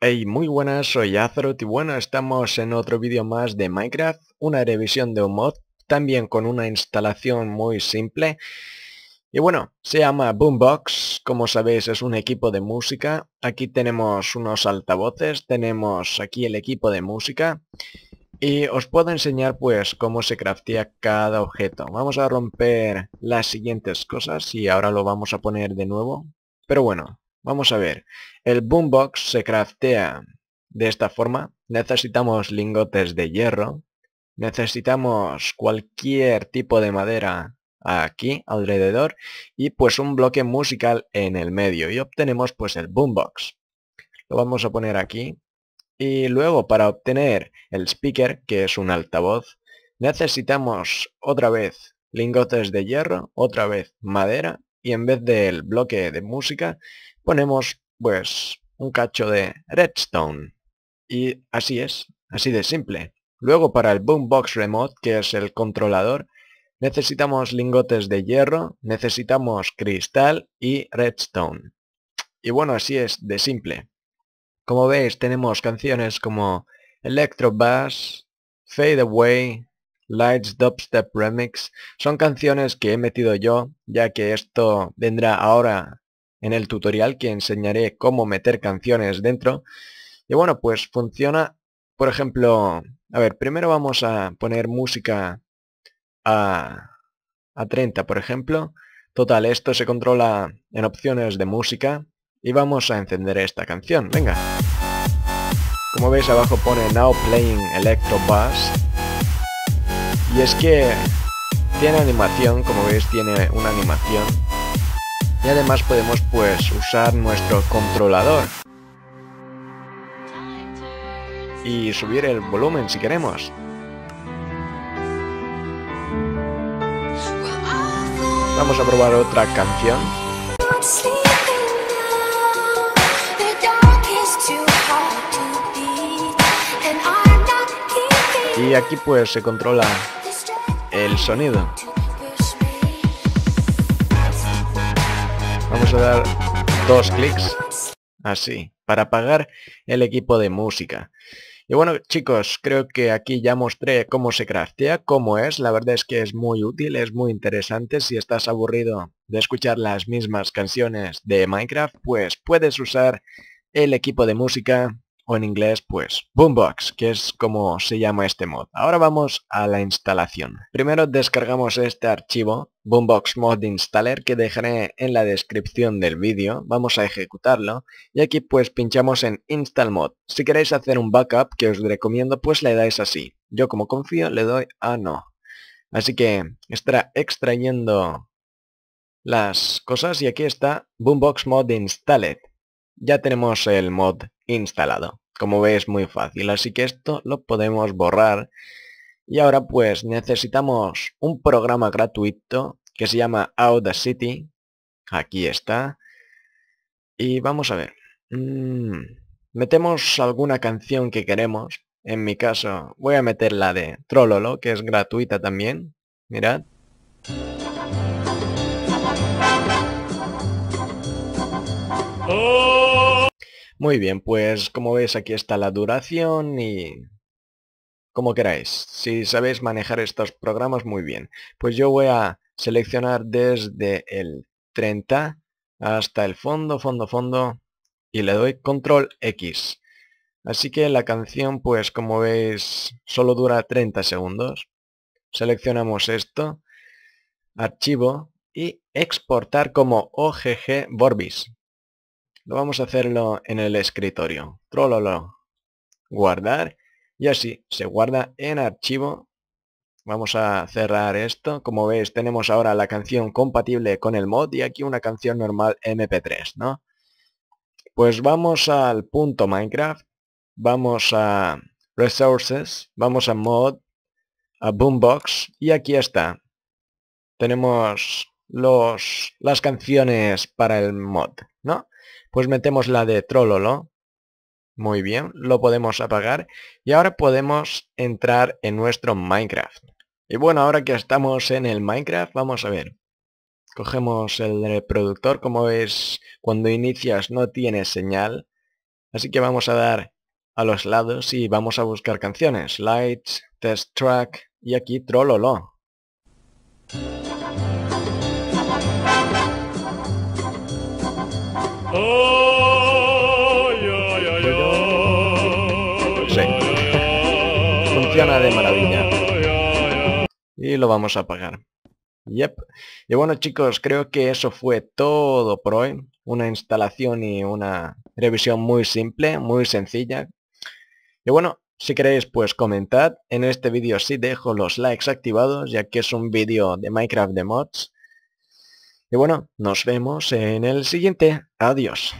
Hey, muy buenas, soy Azrot y bueno, estamos en otro vídeo más de Minecraft, una revisión de un mod, también con una instalación muy simple. Y bueno, se llama Boombox, como sabéis es un equipo de música, aquí tenemos unos altavoces, tenemos aquí el equipo de música y os puedo enseñar pues cómo se craftea cada objeto. Vamos a romper las siguientes cosas y ahora lo vamos a poner de nuevo pero bueno, vamos a ver. El boombox se craftea de esta forma. Necesitamos lingotes de hierro. Necesitamos cualquier tipo de madera aquí alrededor y pues un bloque musical en el medio y obtenemos pues el boombox. Lo vamos a poner aquí y luego para obtener el speaker que es un altavoz necesitamos otra vez lingotes de hierro, otra vez madera y en vez del bloque de música ponemos pues un cacho de redstone. Y así es, así de simple. Luego para el Boombox Remote, que es el controlador, necesitamos lingotes de hierro, necesitamos cristal y redstone. Y bueno, así es de simple. Como veis tenemos canciones como Electro Bass, Fade Away, Lights Dubstep Remix, son canciones que he metido yo, ya que esto vendrá ahora en el tutorial que enseñaré cómo meter canciones dentro. Y bueno, pues funciona, por ejemplo, a ver, primero vamos a poner música a, a 30, por ejemplo. Total, esto se controla en opciones de música y vamos a encender esta canción, venga. Como veis abajo pone Now Playing Electro Bass y es que tiene animación, como veis tiene una animación. Y además podemos pues usar nuestro controlador. Y subir el volumen si queremos. Vamos a probar otra canción. Y aquí pues se controla el sonido. Vamos a dar dos clics, así, para apagar el equipo de música. Y bueno chicos, creo que aquí ya mostré cómo se craftea, cómo es, la verdad es que es muy útil, es muy interesante, si estás aburrido de escuchar las mismas canciones de Minecraft, pues puedes usar el equipo de música o en inglés pues Boombox, que es como se llama este mod. Ahora vamos a la instalación. Primero descargamos este archivo, Boombox Mod Installer, que dejaré en la descripción del vídeo. Vamos a ejecutarlo y aquí pues pinchamos en Install Mod. Si queréis hacer un backup, que os recomiendo, pues le dais así. Yo como confío le doy a no. Así que estará extrayendo las cosas y aquí está Boombox Mod Installed. Ya tenemos el mod instalado. Como veis, muy fácil, así que esto lo podemos borrar. Y ahora pues necesitamos un programa gratuito que se llama Audacity. Aquí está. Y vamos a ver. Mm, metemos alguna canción que queremos. En mi caso voy a meter la de Trololo, que es gratuita también. Mirad. Oh, muy bien, pues como veis aquí está la duración y como queráis. Si sabéis manejar estos programas, muy bien. Pues yo voy a seleccionar desde el 30 hasta el fondo, fondo, fondo y le doy control X. Así que la canción, pues como veis, solo dura 30 segundos. Seleccionamos esto, archivo y exportar como OGG Vorbis. Lo vamos a hacerlo en el escritorio. Trololo. Guardar. Y así se guarda en archivo. Vamos a cerrar esto. Como veis tenemos ahora la canción compatible con el mod y aquí una canción normal mp3, ¿no? Pues vamos al punto Minecraft. Vamos a Resources. Vamos a Mod. A Boombox. Y aquí está. Tenemos los, las canciones para el mod, ¿no? Pues metemos la de trollolo Muy bien, lo podemos apagar y ahora podemos entrar en nuestro Minecraft. Y bueno, ahora que estamos en el Minecraft, vamos a ver. Cogemos el reproductor, como es cuando inicias no tiene señal. Así que vamos a dar a los lados y vamos a buscar canciones. Lights, Test Track y aquí trollolo Funciona de maravilla. Y lo vamos a apagar. Yep. Y bueno chicos, creo que eso fue todo por hoy. Una instalación y una revisión muy simple, muy sencilla. Y bueno, si queréis pues comentad. En este vídeo sí dejo los likes activados ya que es un vídeo de Minecraft de mods. Y bueno, nos vemos en el siguiente. Adiós.